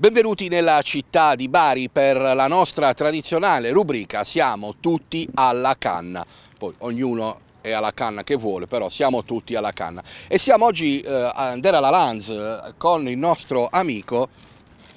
Benvenuti nella città di Bari per la nostra tradizionale rubrica Siamo tutti alla canna. Poi ognuno è alla canna che vuole, però siamo tutti alla canna. E siamo oggi eh, a Dera alla Lanz eh, con il nostro amico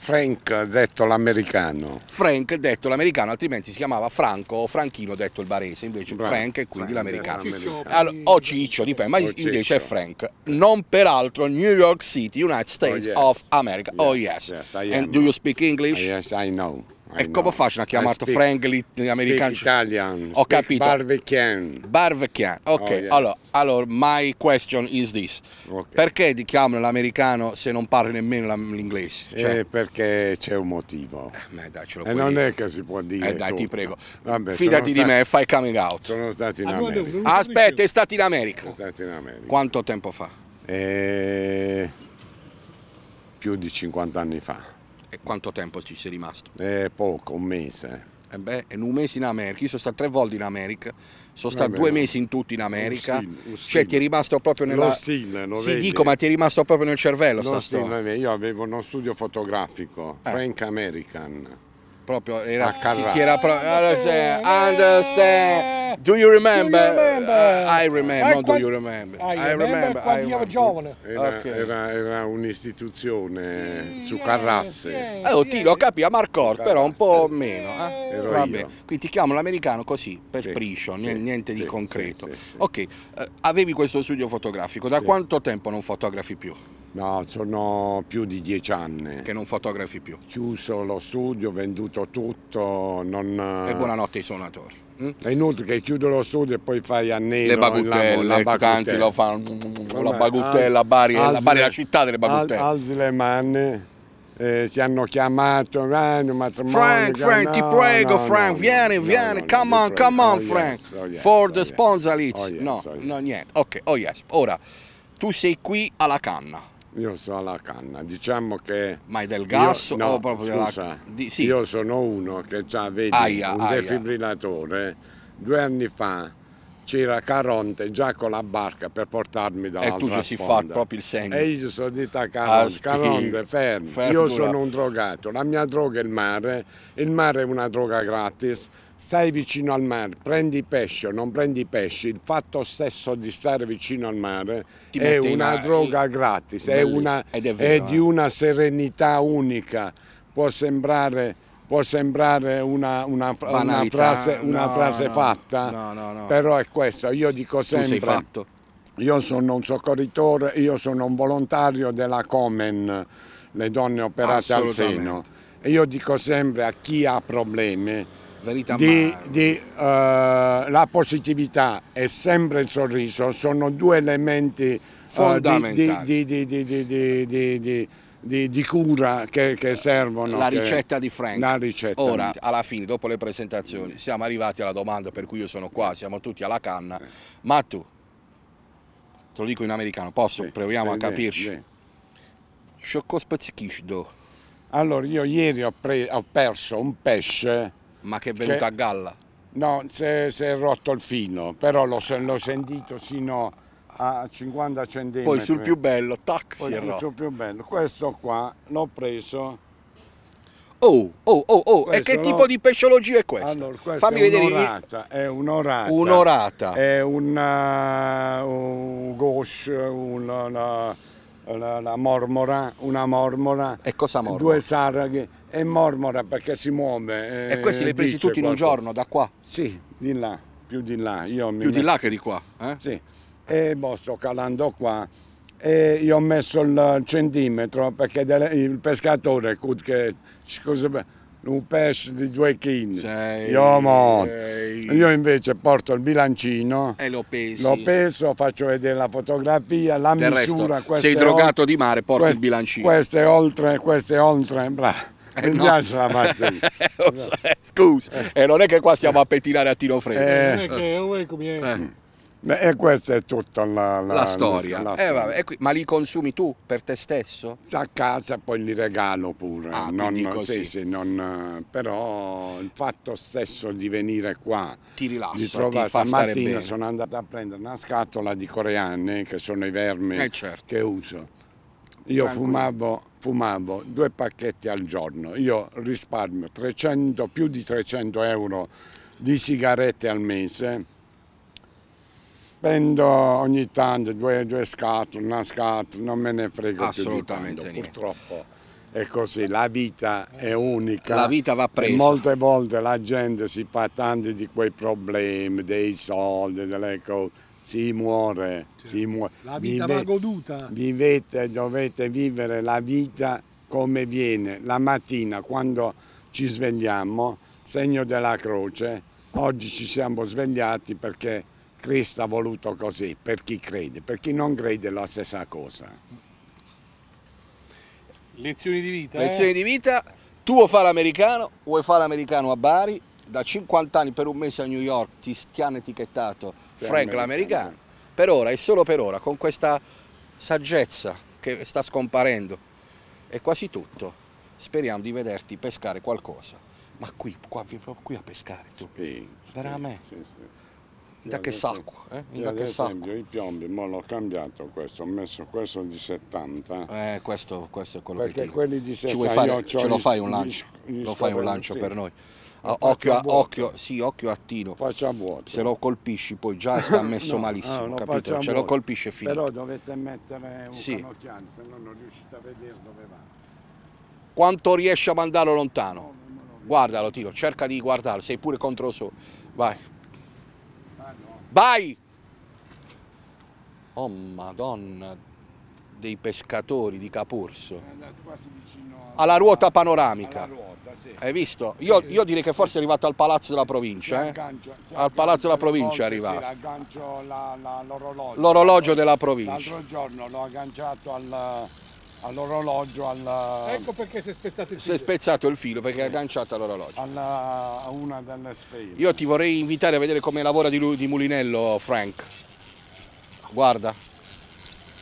Frank detto l'americano. Frank detto l'americano, altrimenti si chiamava Franco o Franchino detto il barese, invece Bra- Frank è quindi Frank, l'americano. Allora, o oh, Ciccio, di ma oh, invece è Frank. Non peraltro New York City, United oh, States oh, yes. of America. Yes, oh yes. yes And do you speak English? yes, I know. E come faccio a chiamarlo Franklin americano? Italian. Ho capito. Barbecue. Barbecue. Ok, oh, yes. allora, allora, my question is this. Okay. Perché ti chiamano l'americano se non parli nemmeno l'inglese? Eh, cioè... Eh, perché c'è un motivo. Eh, dai, ce lo eh, non è che si può dire. Eh, dai, tutto. ti prego. Vabbè, Fidati stati... di me, e fai coming out. Sono stato in ah, America. Aspetta, è stato in America. È stato in America. Quanto tempo fa? Eh, più di 50 anni fa. E quanto tempo ci sei rimasto? Eh, poco, un mese. Eh e beh, in un mese in America, io sono stato tre volte in America, sono eh stato due mesi in tutto in America, Ustin, cioè ti è rimasto proprio nella... Lo stile, lo Sì, vedi? dico, ma ti è rimasto proprio nel cervello lo stile, Io avevo uno studio fotografico, eh. Frank American, proprio era a Carrà. Chi era proprio understand. Do you remember? Do you remember? Uh, I remember, eh, non do you remember. I, I remember, remember quando I ero giovane. Era, okay. era, era un'istituzione su Carrasse. Yes, yes, eh, oh, ti lo capì a Marcort, però un po' meno. Eh? Ero Vabbè. Io. Quindi ti chiamo l'americano così, per sì, priscio, sì, niente sì, di concreto. Ok, uh, avevi questo studio fotografico, da quanto tempo non fotografi più? No, sono più di dieci anni. Che non fotografi più? Chiuso lo studio, venduto tutto, non... E buonanotte ai suonatori. Mm? È inutile che chiudo lo studio e poi fai a nero... Le baguttelle, la, la tanti lo fanno, mm, mm, mm, Come, la baguttella, Bari, la Bari è la città delle baguttelle. Al, alzi le mani... Eh, ti hanno chiamato, eh, Frank, Frank, no, ti prego, no, Frank, no, vieni, vieni, come on, come on, oh, Frank. Yes, oh, yes, For oh, the yes. sponsor, oh, yes, no, oh, no, niente. Ok, oh yes. Ora, tu sei qui alla canna. Io so alla canna, diciamo che... Ma è del gas io, no, o proprio scusa, della... Di, sì. Io sono uno che ha, vedi, aia, un aia. defibrillatore. Due anni fa c'era Caronte già con la barca per portarmi dall'altra sponda. E tu ci si fa proprio il segno. E io sono detto a Caronte, Caronte fermo, fermo, io sono un drogato, la mia droga è il mare, il mare è una droga gratis, stai vicino al mare, prendi pesce o non prendi pesce, il fatto stesso di stare vicino al mare Ti è una droga e... gratis, è, una, è, vero, è di eh. una serenità unica, può sembrare può sembrare una, una, una frase, una no, frase no, fatta, no, però è questo, io dico sempre, io sono un soccorritore, io sono un volontario della Comen, le donne operate al seno, e io dico sempre a chi ha problemi, Verità di, di uh, la positività e sempre il sorriso sono due elementi fondamentali. Uh, di, di, di, di cura che, che, servono. La ricetta che... di Frank. Ricetta. Ora, alla fine, dopo le presentazioni, siamo arrivati alla domanda per cui io sono qua, siamo tutti alla canna, ma tu, te lo dico in americano, posso? Sì, proviamo sì, a capirci. Sì. Allora, io ieri ho, ho, perso un pesce. Ma che è venuto che... a galla? No, si è, rotto il fino, però l'ho sentito sino a 50 centimetri. Poi sul più bello, tac, Poi si rotto. sul più bello. Questo qua l'ho preso. Oh, oh, oh, oh, questo e che tipo di pesciologia è questo? Allora, questa Fammi è vedere. Un'orata, è un'orata. Un'orata. È una, uh, un gauche, una, una, una, mormora, una mormora. E cosa mormora? Due saraghe. E mormora perché si muove. Eh, e questi li hai presi tutti qualcosa. in un giorno, da qua? Sì, di là, più di là. Io più mi di metto... là che di qua? Eh? Sì e boh, sto calando qua e io ho messo il centimetro perché il pescatore che un pesce di due kg io, io invece porto il bilancino e lo, pesi. lo peso faccio vedere la fotografia la Del misura resto, sei drogato di mare porto quest, il bilancino questo è oltre questo è oltre bravo eh, mi no. piace la mattina. Eh, eh, scusa, eh. eh, non è che qua stiamo a pettinare a tiro freddo. Eh. Oh, Beh, e questa è tutta la, la, la storia. La, eh, vabbè, qui, ma li consumi tu per te stesso? A casa poi li regalo pure. Ah, non, sì, sì, non, eh, però il fatto stesso di venire qua ti rilassa. Di trovare, stamattina sono andato a prendere una scatola di coreane che sono i vermi eh, certo. che uso. Io fumavo, fumavo due pacchetti al giorno, io risparmio 300, più di 300 euro di sigarette al mese spendo ogni tanto due, due scatole, una scatola, non me ne frego Assolutamente più di tanto, niente. purtroppo è così, la vita è unica. La vita va presa. E molte volte la gente si fa tanti di quei problemi, dei soldi, delle cose, si muore, cioè, si muore. La vita Vive, va goduta. Vivete, dovete vivere la vita come viene. La mattina quando ci svegliamo, segno della croce, oggi ci siamo svegliati perché Cristo ha voluto così per chi crede, per chi non crede è la stessa cosa. Lezioni di vita? Eh? Lezioni eh? di vita, tu vuoi fare l'americano, vuoi fare l'americano a Bari, da 50 anni per un mese a New York ti, ti hanno etichettato per Frank l'americano, per ora e solo per ora, con questa saggezza che sta scomparendo, è quasi tutto, speriamo di vederti pescare qualcosa. Ma qui, qua, proprio qui a pescare tu, sì, veramente. Sì, sì da che sacco, eh? In da che sacco. i piombi, ma l'ho cambiato questo, ho messo questo di 70. Eh, questo, questo è quello Perché che ti... quelli di 60 ci fare, ce lo fai un lancio, gli, gli lo fai un lancio per noi. Ah, occhio, a, occhio, sì, occhio a Tino. Faccia vuoto. Se lo colpisci poi già sta messo no, malissimo, no, capito? Ce lo colpisce finito. Però dovete mettere un sì. canocchiano, se no non riuscite a vedere dove va. Quanto riesce a mandarlo lontano? No, Guardalo Tino, cerca di guardarlo, sei pure contro solo. Vai. Vai! Oh madonna dei pescatori di Capurso. Alla ruota panoramica. Alla ruota, sì. Hai visto? Io, io, direi che forse è arrivato al palazzo della provincia. Eh? al palazzo della provincia è arrivato. L'orologio della provincia. L'altro giorno l'ho agganciato al all'orologio, alla... Ecco perché si è spezzato il filo. Si è spezzato il filo perché è agganciato all'orologio. Alla... una delle spese. Io ti vorrei invitare a vedere come lavora di, lui, di Mulinello Frank. Guarda.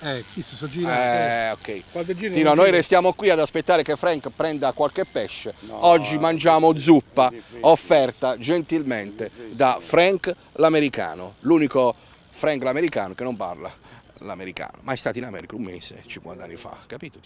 Eh, chi si gira Eh, ok. Giri, sì, no, noi restiamo qui ad aspettare che Frank prenda qualche pesce. No, Oggi mangiamo zuppa offerta gentilmente da Frank l'americano, l'unico Frank l'americano che non parla l'americano, ma è stato in America un mese, 50 anni fa, capito?